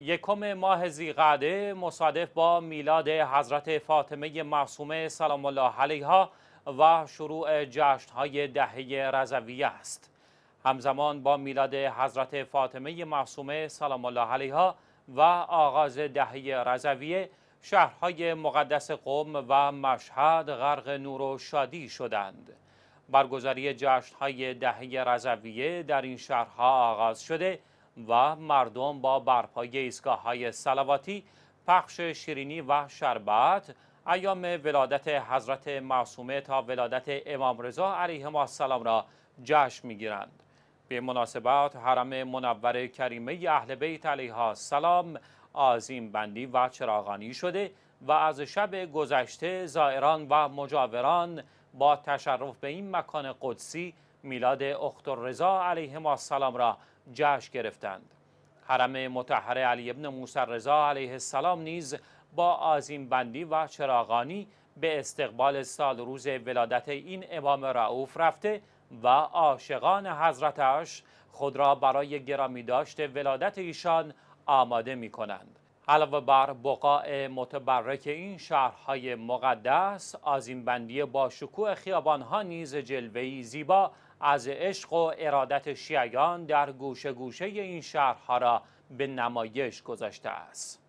یکم ماه زیقعده مصادف با میلاد حضرت فاطمه معصومه سلام الله علیها و شروع های دهه رضوی است همزمان با میلاد حضرت فاطمه معصومه سلام الله علیها و آغاز دهه رضوی شهرهای مقدس قوم و مشهد غرق نور و شادی شدند برگزاری های دهه رضویه در این شهرها آغاز شده و مردم با برپای ایستگاه های سلواتی پخش شیرینی و شربت ایام ولادت حضرت معصومه تا ولادت امام رضا علیه السلام را جشن میگیرند به مناسبت حرم منور کریمه اهل بیت علیه السلام آزیم بندی و چراغانی شده و از شب گذشته زائران و مجاوران با تشرف به این مکان قدسی میلاد اختر رضا علیه ما السلام را جشن گرفتند حرم متحر علی ابن موسر رضا علیه السلام نیز با آزیم بندی و چراغانی به استقبال سال روز ولادت این امام رعوف رفته و عاشقان حضرتش خود را برای گرامی داشت ولادت ایشان آماده می کنند. علاوه بر بقاع متبرک این شهرهای مقدس آزیم بندی با شکوه خیابانها نیز جلوهی زیبا از عشق و ارادت شیعیان در گوشه گوشه این شهرها را به نمایش گذاشته است